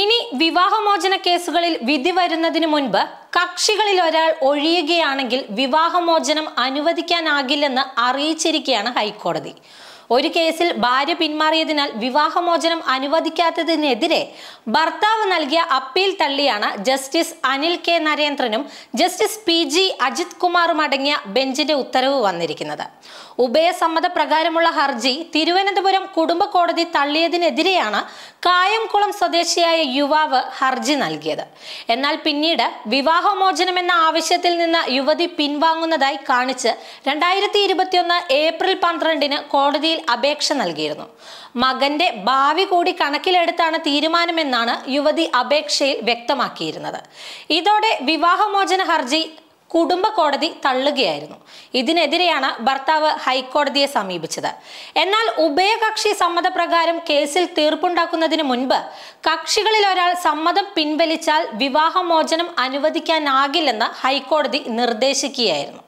ഇനി വിവാഹമോചന കേസുകളിൽ വിധി വരുന്നതിന് മുൻപ് കക്ഷികളിൽ ഒരാൾ ഒഴിയുകയാണെങ്കിൽ വിവാഹമോചനം അനുവദിക്കാനാകില്ലെന്ന് അറിയിച്ചിരിക്കുകയാണ് ഹൈക്കോടതി ഒരു കേസിൽ ഭാര്യ പിന്മാറിയതിനാൽ വിവാഹമോചനം അനുവദിക്കാത്തതിനെതിരെ ഭർത്താവ് നൽകിയ അപ്പീൽ തള്ളിയാണ് ജസ്റ്റിസ് അനിൽ കെ നരേന്ദ്രനും ജസ്റ്റിസ് പി ജി അജിത് കുമാറും അടങ്ങിയ ബെഞ്ചിന്റെ ഉത്തരവ് വന്നിരിക്കുന്നത് ഉഭയസമ്മത പ്രകാരമുള്ള ഹർജി തിരുവനന്തപുരം കുടുംബ കോടതി തള്ളിയതിനെതിരെയാണ് കായംകുളം സ്വദേശിയായ യുവാവ് ഹർജി നൽകിയത് എന്നാൽ പിന്നീട് വിവാഹമോചനമെന്ന ആവശ്യത്തിൽ നിന്ന് യുവതി പിൻവാങ്ങുന്നതായി കാണിച്ച് രണ്ടായിരത്തി ഏപ്രിൽ പന്ത്രണ്ടിന് കോടതിയിൽ അപേക്ഷ നൽകിയിരുന്നു മകന്റെ ഭാവി കൂടി കണക്കിലെടുത്താണ് തീരുമാനമെന്നാണ് യുവതി അപേക്ഷയിൽ വ്യക്തമാക്കിയിരുന്നത് ഇതോടെ വിവാഹമോചന ഹർജി കുടുംബ കോടതി തള്ളുകയായിരുന്നു ഇതിനെതിരെയാണ് ഭർത്താവ് ഹൈക്കോടതിയെ സമീപിച്ചത് എന്നാൽ ഉഭയകക്ഷി സമ്മതപ്രകാരം കേസിൽ തീർപ്പുണ്ടാക്കുന്നതിന് മുൻപ് കക്ഷികളിൽ ഒരാൾ സമ്മതം പിൻവലിച്ചാൽ വിവാഹമോചനം അനുവദിക്കാനാകില്ലെന്ന് ഹൈക്കോടതി നിർദ്ദേശിക്കുകയായിരുന്നു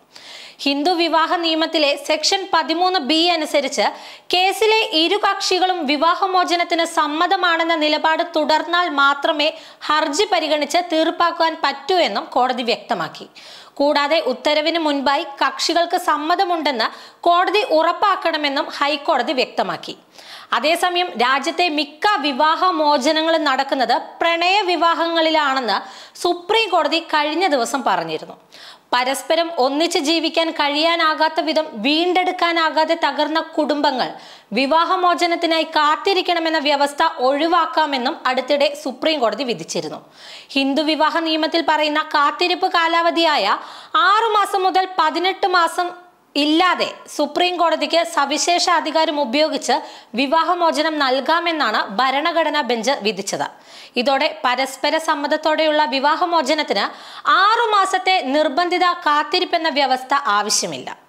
ഹിന്ദു വിവാഹ നിയമത്തിലെ സെക്ഷൻ പതിമൂന്ന് ബി അനുസരിച്ച് കേസിലെ ഇരു കക്ഷികളും വിവാഹമോചനത്തിന് സമ്മതമാണെന്ന നിലപാട് തുടർന്നാൽ മാത്രമേ ഹർജി പരിഗണിച്ച് തീർപ്പാക്കാൻ പറ്റൂ എന്നും കോടതി വ്യക്തമാക്കി കൂടാതെ ഉത്തരവിന് മുൻപായി കക്ഷികൾക്ക് സമ്മതമുണ്ടെന്ന് കോടതി ഉറപ്പാക്കണമെന്നും ഹൈക്കോടതി വ്യക്തമാക്കി അതേസമയം രാജ്യത്തെ മിക്ക വിവാഹമോചനങ്ങളും നടക്കുന്നത് പ്രണയ വിവാഹങ്ങളിലാണെന്ന് സുപ്രീം കോടതി കഴിഞ്ഞ ദിവസം പറഞ്ഞിരുന്നു പരസ്പരം ഒന്നിച്ച് ജീവിക്കാൻ കഴിയാനാകാത്ത വിധം വീണ്ടെടുക്കാനാകാതെ തകർന്ന കുടുംബങ്ങൾ വിവാഹമോചനത്തിനായി കാത്തിരിക്കണമെന്ന വ്യവസ്ഥ ഒഴിവാക്കാമെന്നും അടുത്തിടെ സുപ്രീം കോടതി വിധിച്ചിരുന്നു ഹിന്ദു വിവാഹ നിയമത്തിൽ പറയുന്ന കാത്തിരിപ്പ് കാലാവധിയായ മാസം മുതൽ പതിനെട്ട് മാസം ഇല്ലാതെ സുപ്രീം കോടതിക്ക് സവിശേഷ അധികാരം ഉപയോഗിച്ച് വിവാഹമോചനം നൽകാമെന്നാണ് ഭരണഘടനാ ബെഞ്ച് വിധിച്ചത് ഇതോടെ പരസ്പര സമ്മതത്തോടെയുള്ള വിവാഹമോചനത്തിന് ആറുമാസത്തെ നിർബന്ധിത കാത്തിരിപ്പെന്ന വ്യവസ്ഥ ആവശ്യമില്ല